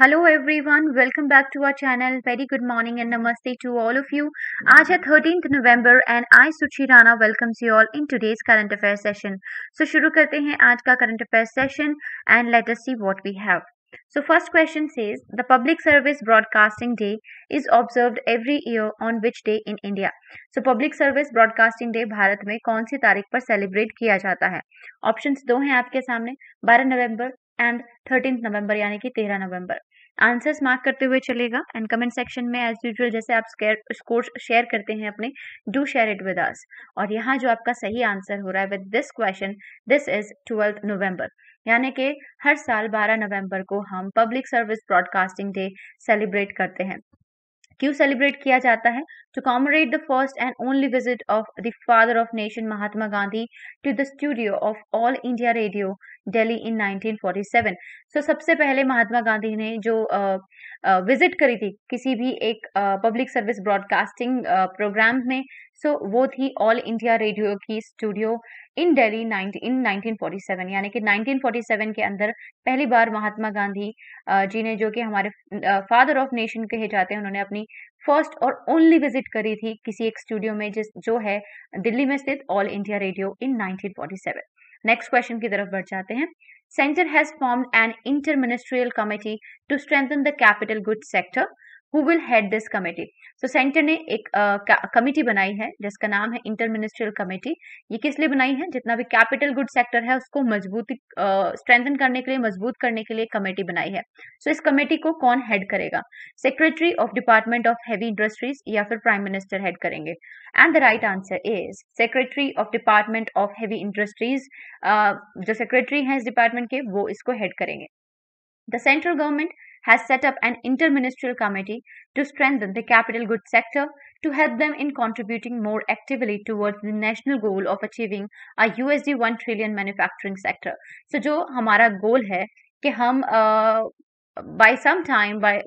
Hello everyone welcome back to our channel very good morning and नमस्ते to all of you आज है thirteen November and I Suchi Rana welcomes you all in today's current affair session so शुरू करते हैं आज का current affair session and let us see what we have so first question says the public service broadcasting day is observe every year on which day in India so public service broadcasting day भारत में कौन सी तारीख पर celebrate किया जाता है option दो हैं आपके सामने बारह नवम्बर एंड थर्टीन नवंबर यानी कि तेरह नवंबर आंसर्स मार्क करते हुए चलेगा एंड कमेंट सेक्शन में एज यूजल जैसे आप स्कोर शेयर करते हैं अपने do share it with us और यहाँ जो आपका सही आंसर हो रहा है with this question this is twelfth November यानी कि हर साल 12 नवंबर को हम public service broadcasting day celebrate करते हैं क्यों सेलिब्रेट किया जाता है to commemorate the first and only visit of the father of nation Mahatma Gandhi to the studio of All India Radio Delhi in 1947 so so, सबसे पहले महात्मा गांधी ने जो विजिट करी थी किसी भी एक पब्लिक सर्विस ब्रॉडकास्टिंग प्रोग्राम में सो so, वो थी ऑल इंडिया रेडियो की स्टूडियो इन दिल्ली इन 1947 यानी कि 1947 के अंदर पहली बार महात्मा गांधी जी ने जो कि हमारे फादर ऑफ नेशन कहे जाते हैं उन्होंने अपनी फर्स्ट और ओनली विजिट करी थी किसी एक स्टूडियो में जिस जो है दिल्ली में स्थित All India Radio in 1947 Next question की तरफ बढ़ जाते हैं center has formed an interministerial committee to strengthen the capital goods sector who will head this committee तो सेंटर ने एक कमेटी uh, बनाई है जिसका नाम है इंटर मिनिस्ट्रियल कमेटी ये किस लिए बनाई है जितना भी कैपिटल गुड सेक्टर है उसको मजबूती स्ट्रेंथन uh, करने के लिए मजबूत करने के लिए कमेटी बनाई है सो so, इस कमेटी को कौन हेड करेगा secretary of department of heavy industries या फिर प्राइम मिनिस्टर हेड करेंगे and the right answer is secretary of department of heavy industries जो सेक्रेटरी है इस डिपार्टमेंट के वो इसको हेड करेंगे the central government has set up an interministerial committee to strengthen the capital goods sector to help them in contributing more actively towards the national goal of achieving a USD 1 trillion manufacturing sector. So जो हमारा goal है कि हम uh, by some time by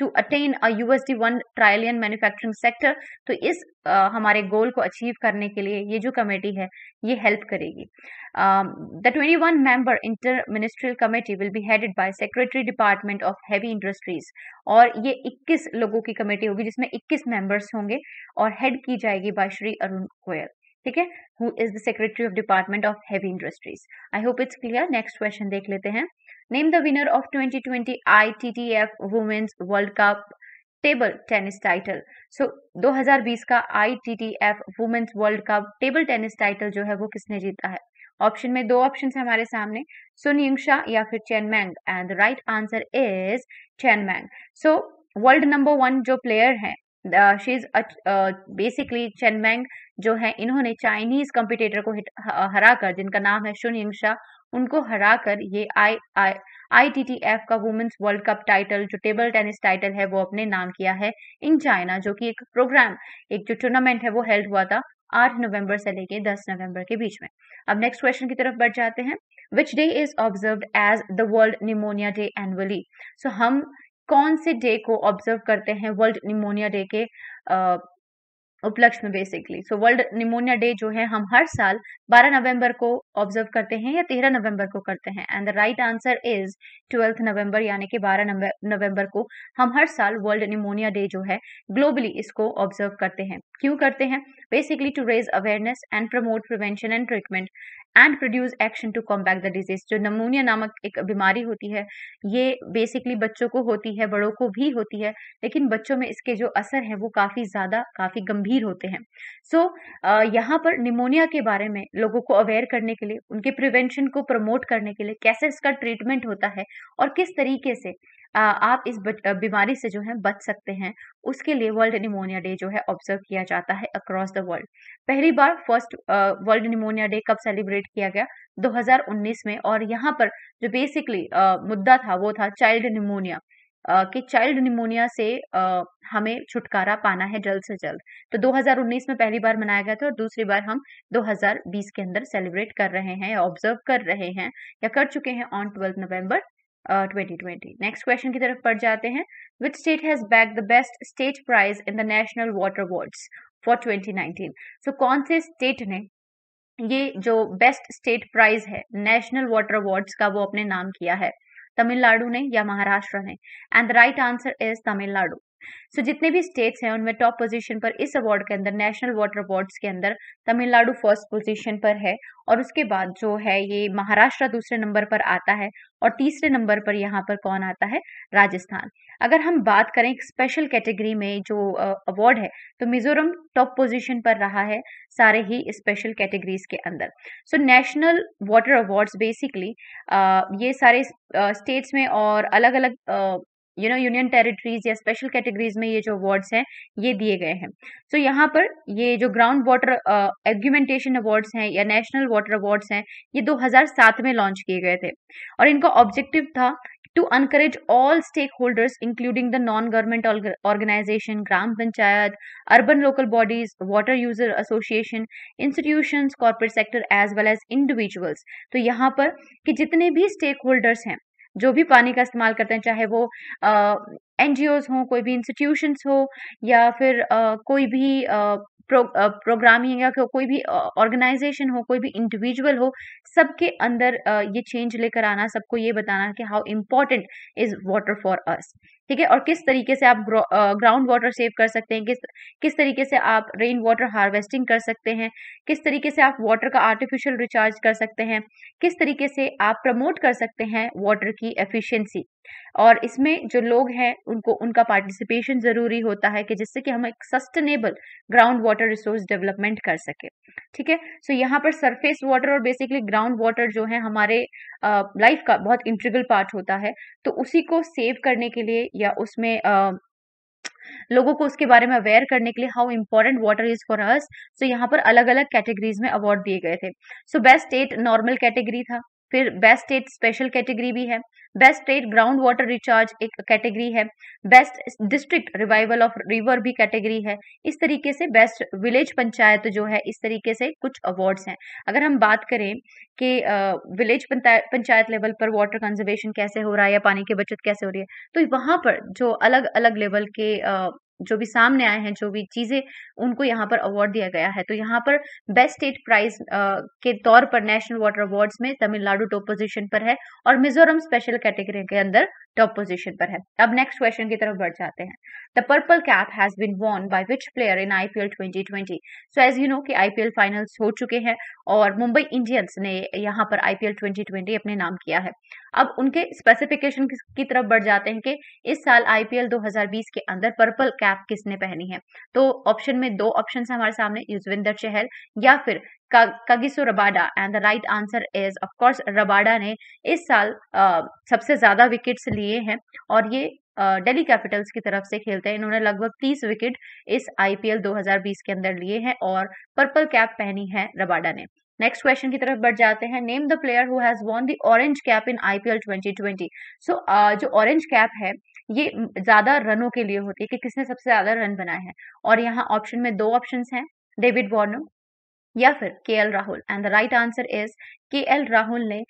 to attain a USD one trillion manufacturing sector तो इस आ, हमारे गोल को achieve करने के लिए ये जो कमेटी है ये हेल्प करेगी Um, the 21 member interministerial committee will be headed by secretary department of heavy industries और ये 21 लोगों की कमेटी होगी जिसमें 21 मेंबर्स होंगे और हेड की जाएगी बाय श्री अरुण गोयल ठीक है who is the secretary of department of heavy industries I hope it's clear next question देख लेते हैं name the winner of 2020 ITTF women's world cup table tennis title so 2020 का ITTF women's world cup table tennis title जो है वो किसने जीता है ऑप्शन में दो ऑप्शन है हमारे सामने सुन या फिर Chen Meng and right answer is Chen Meng so world number one जो प्लेयर है शी इज बेसिकली चैनमैंग जो है इन्होंने चाइनीज कंपिटेटर को हरा कर जिनका नाम है शुन यंगशा उनको हरा कर ये I I I T T F का वुमेन्स वर्ल्ड कप टाइटल जो टेबल टेनिस टाइटल है वो अपने नाम किया है इन चाइना जो कि एक प्रोग्राम एक जो टूर्नामेंट है वो हेल्ड हुआ था आठ नवंबर से लेके दस नवंबर के बीच में अब नेक्स्ट क्वेश्चन की तरफ बढ़ जाते हैं which day is observe as the world pneumonia day annually so हम कौन से डे को ऑब्जर्व करते हैं वर्ल्ड निमोनिया डे के उपलक्ष्य में basically so world pneumonia day जो है हम हर साल 12 नवंबर को ऑब्जर्व करते हैं या 13 नवंबर को करते हैं and the right answer is twelfth November यानी कि 12 नवंबर को हम हर साल वर्ल्ड निमोनिया डे जो है ग्लोबली इसको ऑब्जर्व करते हैं क्यों करते हैं basically to raise awareness and promote prevention and treatment and produce action to combat the disease जो नमूनिया नामक एक बीमारी होती है ये बेसिकली बच्चों को होती है बड़ों को भी होती है लेकिन बच्चों में इसके जो असर है वो काफ़ी ज़्यादा काफ़ी गंभीर होते हैं सो so, यहाँ पर निमोनिया के बारे में लोगों को अवेयर करने के लिए उनके प्रिवेंशन को प्रमोट करने के लिए कैसे इसका ट्रीटमेंट होता है और किस तरीके से आप इस बीमारी से जो है बच सकते हैं उसके लिए वर्ल्ड निमोनिया डे जो है ऑब्जर्व किया जाता है अक्रॉस द वर्ल्ड पहली बार फर्स्ट वर्ल्ड निमोनिया डे कब सेलिब्रेट किया गया 2019 में और यहाँ पर जो बेसिकली uh, मुद्दा था वो था चाइल्ड निमोनिया uh, कि चाइल्ड निमोनिया से uh, हमें छुटकारा पाना है जल्द से जल्द तो 2019 में पहली बार मनाया गया था और दूसरी बार हम 2020 के अंदर सेलिब्रेट कर रहे हैं या ऑब्जर्व कर रहे हैं या कर चुके हैं on twelfth November twenty twenty next question की तरफ पढ़ जाते हैं which state has back the best state prize in the national water awards for twenty nineteen so कौन से स्टेट ने ये जो बेस्ट स्टेट प्राइज है नेशनल वाटर अवार्ड्स का वो अपने नाम किया है तमिलनाडु ने या महाराष्ट्र ने and the right answer is Tamil Nadu so so, जितने भी स्टेट्स हैं उनमें टॉप पोजीशन पर इस अवार्ड के अंदर नेशनल वाटर अवार्ड्स के अंदर तमिलनाडु फर्स्ट पोजीशन पर है और उसके बाद जो है ये महाराष्ट्र दूसरे नंबर पर आता है और तीसरे नंबर पर यहाँ पर कौन आता है राजस्थान अगर हम बात करें एक स्पेशल कैटेगरी में जो अवार्ड है तो मिजोरम टॉप पोजीशन पर रहा है सारे ही स्पेशल कैटेगरीज के अंदर so national water awards basically ये सारे स्टेट्स में और अलग अलग यू नो यूनियन टेरिटरीज या स्पेशल कैटेगरीज में ये जो अवार्ड्स हैं ये दिए गए हैं सो so, यहाँ पर ये जो ग्राउंड वाटर एग्यूमेंटेशन अवार्ड्स हैं या नेशनल वाटर अवार्ड्स हैं ये 2007 में लॉन्च किए गए थे और इनका ऑब्जेक्टिव था to encourage all stakeholders including the non-government organization gram panchayat urban local bodies water user association institutions corporate sector as well as individuals तो यहाँ पर कि जितने भी stakeholders हैं जो भी पानी का इस्तेमाल करते हैं चाहे वो एन जी ओज हों कोई भी इंस्टीट्यूशंस हो या फिर आ, कोई भी आ, प्रो, प्रोग्रामिंग या कोई भी ऑर्गेनाइजेशन हो कोई भी इंडिविजुअल हो सबके अंदर ये चेंज लेकर आना सबको ये बताना कि how important is water for us ठीक है और किस तरीके से आप ग्राउंड वाटर सेव कर सकते हैं किस किस तरीके से आप रेन वाटर हार्वेस्टिंग कर सकते हैं किस तरीके से आप वाटर का आर्टिफिशियल रिचार्ज कर सकते हैं किस तरीके से आप प्रमोट कर सकते हैं वाटर की एफिशिएंसी और इसमें जो लोग हैं उनको उनका पार्टिसिपेशन ज़रूरी होता है कि जिससे कि हम एक sustainable ground water resource development कर सके ठीक है सो यहाँ पर सरफेस वाटर और बेसिकली ग्राउंड वाटर जो है हमारे लाइफ का बहुत इंट्रीगल पार्ट होता है तो उसी को सेव करने के लिए या उसमें लोगों को उसके बारे में अवेयर करने के लिए how important water is for us so यहाँ पर अलग अलग कैटेगरीज में अवार्ड दिए गए थे so best at normal category था फिर बेस्ट स्टेट स्पेशल कैटेगरी भी है best state ground water recharge एक कैटेगरी है best district revival of river भी कैटेगरी है इस तरीके से बेस्ट विलेज पंचायत जो है इस तरीके से कुछ अवार्ड्स हैं अगर हम बात करें कि विलेज पंचायत लेवल पर वाटर कंजर्वेशन कैसे हो रहा है या पानी की बचत कैसे हो रही है तो वहाँ पर जो अलग अलग लेवल के जो भी सामने आए हैं जो भी चीज़ें उनको यहाँ पर अवार्ड दिया गया है तो यहाँ पर बेस्ट स्टेट प्राइज के तौर पर नेशनल वाटर अवार्ड्स में तमिलनाडु टॉप पोजीशन पर है और मिजोरम स्पेशल कैटेगरी के अंदर टॉप पोजीशन पर है अब नेक्स्ट क्वेश्चन की तरफ बढ़ जाते हैं the purple cap has been won by which player in IPL 2020 so as you know कि आईपीएल फाइनल्स हो चुके हैं और मुंबई इंडियंस ने यहाँ पर आईपीएल 2020 अपने नाम किया है अब उनके स्पेसिफिकेशन की तरफ बढ़ जाते हैं कि इस साल आईपीएल 2020 के अंदर पर्पल कैप किसने पहनी है तो ऑप्शन में दो ऑप्शन हमारे सामने युजविंदर चहल या फिर Kagiso Rabada and the right answer is of course Rabada ने इस साल सबसे ज़्यादा विकेट्स लिए हैं और ये दिल्ली कैपिटल्स की तरफ से खेलते हैं इन्होंने लगभग 30 विकेट इस आईपीएल 2020 के अंदर लिए हैं और पर्पल कैप पहनी है रबाडा ने नेक्स्ट क्वेश्चन की तरफ बढ़ जाते हैं name the player who has won the orange cap in IPL 2020 so जो ऑरेंज कैप है ये ज्यादा रनों के लिए होती है कि किसने सबसे ज्यादा रन बनाए हैं और यहाँ ऑप्शन में दो ऑप्शन हैं डेविड वॉर्नर या फिर K L Rahul and the right answer is K L Rahul ने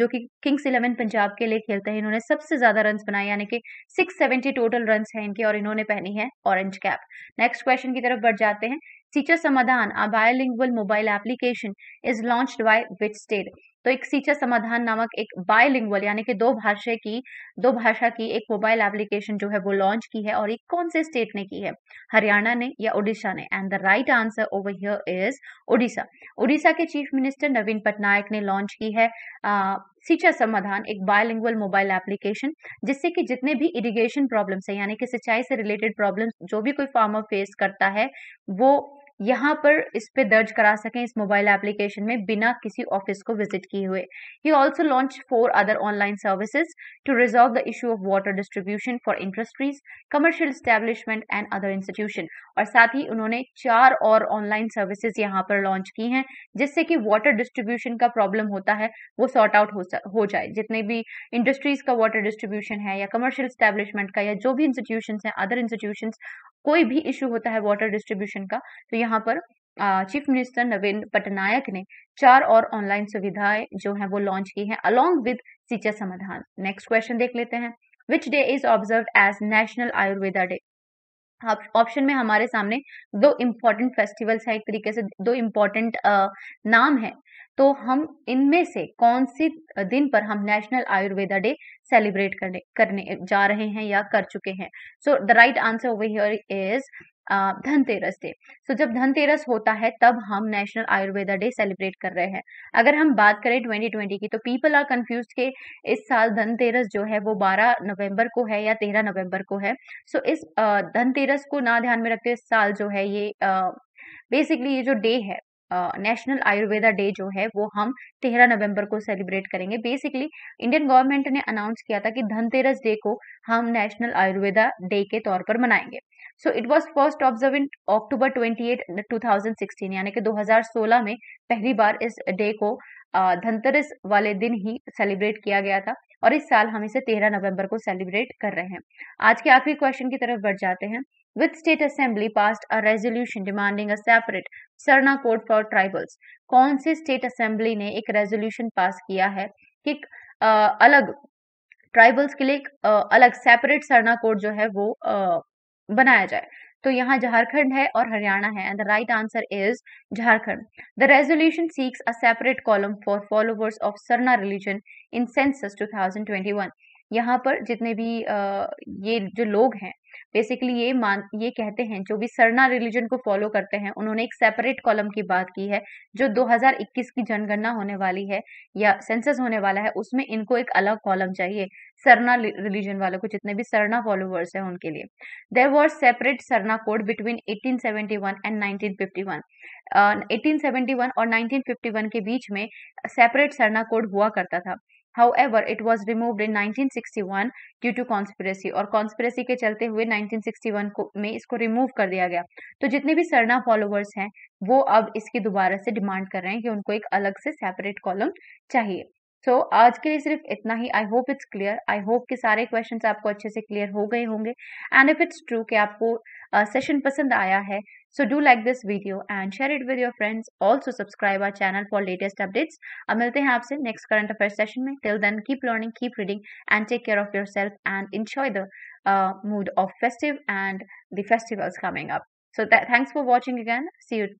जो कि किंग्स इलेवन पंजाब के लिए खेलते हैं इन्होंने सबसे ज्यादा रन बनाए यानी कि 670 टोटल रन हैं इनके और इन्होंने पहनी है ऑरेंज कैप नेक्स्ट क्वेश्चन की तरफ बढ़ जाते हैं Sichaa Samadhan a mobile application is launch launched which state तो एक सीचा समाधान नामक एक बायोलिंगुअल यानी कि दो भाषा की दो भाषा की एक मोबाइल एप्लीकेशन जो है वो लॉन्च की है और एक कौन से स्टेट ने की है हरियाणा ने या उड़ीसा ने and the right answer over here is Orissa Orissa के चीफ मिनिस्टर नवीन पटनायक ने लॉन्च की है आ, समाधान एक बायोलिंगुअल मोबाइल एप्लीकेशन जिससे कि जितने भी इरिगेशन प्रॉब्लम्स है यानी कि सिंचाई से रिलेटेड प्रॉब्लम्स जो भी कोई फार्मर फेस करता है वो यहाँ पर इस पे दर्ज करा सकें इस मोबाइल एप्लीकेशन में बिना किसी ऑफिस को विजिट किए हुए ही also launch four other online services to resolve the issue of water distribution for industries commercial establishment and other institution और साथ ही उन्होंने चार और ऑनलाइन सर्विसेज यहाँ पर लॉन्च की हैं जिससे कि वाटर डिस्ट्रीब्यूशन का प्रॉब्लम होता है वो सॉर्ट आउट हो, जाए जितने भी इंडस्ट्रीज का वाटर डिस्ट्रीब्यूशन है या कमर्शियल स्टैब्लिशमेंट का या जो भी इंस्टीट्यूशन है अदर इंस्टीट्यूशन कोई भी इशू होता है वाटर डिस्ट्रीब्यूशन का तो यहाँ पर चीफ मिनिस्टर नवीन पटनायक ने चार और ऑनलाइन सुविधाएं जो है वो लॉन्च की है अलोंग विद सिंचा समाधान नेक्स्ट क्वेश्चन देख लेते हैं which day is observe as national Ayurveda day option में हमारे सामने दो इम्पोर्टेंट फेस्टिवल्स हैं एक तरीके से दो इम्पोर्टेंट नाम है तो हम इनमें से कौन से दिन पर हम नेशनल आयुर्वेदा डे सेलिब्रेट करने करने जा रहे हैं या कर चुके हैं so the right answer over here is Dhanteras day so जब धनतेरस होता है तब हम नेशनल आयुर्वेदा डे सेलिब्रेट कर रहे हैं अगर हम बात करें 2020 की तो पीपल आर कंफ्यूज के इस साल धनतेरस जो है वो 12 नवंबर को है या 13 नवंबर को है सो so, इस धनतेरस uh, को ना ध्यान में रखते हुए साल जो है ये बेसिकली uh, ये जो डे है नेशनल आयुर्वेदा डे जो है वो हम तेरह नवंबर को सेलिब्रेट करेंगे बेसिकली इंडियन गवर्नमेंट ने अनाउंस किया था कि धनतेरस डे को हम नेशनल आयुर्वेदा डे के तौर पर मनाएंगे so it was first observe in October twenty eight two thousand sixteen यानी कि दो हजार सोलह में पहली बार इस डे को धनतेरस वाले दिन ही सेलिब्रेट किया गया था और इस साल हम इसे तेरह नवंबर को सेलिब्रेट कर रहे हैं आज के आखिरी क्वेश्चन की तरफ बढ़ जाते हैं Which state assembly passed a resolution demanding a separate Sarna code for tribals कौन सी स्टेट असेंबली ने एक रेजोल्यूशन पास किया है कि आ, अलग ट्राइबल्स के लिए एक अलग सेपरेट सरना कोड जो है वो आ, बनाया जाए तो यहाँ झारखंड है और हरियाणा है and the right answer is Jharkhand the resolution seeks a separate column for followers of Sarna religion in census 2021 यहाँ पर जितने भी ये जो लोग हैं बेसिकली ये मान ये कहते हैं जो भी सरना रिलीजन को फॉलो करते हैं उन्होंने एक सेपरेट कॉलम की बात की है जो 2021 की जनगणना होने वाली है या सेंसस होने वाला है उसमें इनको एक अलग कॉलम चाहिए सरना रिलीजन वालों को जितने भी सरना फॉलोवर्स हैं उनके लिए there was separate Sarna code between 1871 and eighteen uh, 1871 और 1951 के बीच में सेपरेट सरना कोड हुआ करता था However, it was removed in 1961 due to conspiracy और conspiracy के चलते हुए 1961 को में इसको रिमूव कर दिया गया तो जितने भी सरना फॉलोवर्स हैं वो अब इसकी दोबारा से डिमांड कर रहे हैं कि उनको एक अलग से सेपरेट कॉलम चाहिए सो so, आज के लिए सिर्फ इतना ही I hope it's clear I hope कि सारे क्वेश्चन आपको अच्छे से क्लियर हो गए होंगे एंड इफ इट्स ट्रू कि आपको सेशन uh, पसंद आया है So do like this video and share it with your friends. Also subscribe our channel for latest updates. अब मिलते हैं आपसे next current affairs session mein. Till then keep learning, keep reading and take care of yourself and enjoy the uh, mood of festive and the festivals coming up. So th thanks for watching again. See you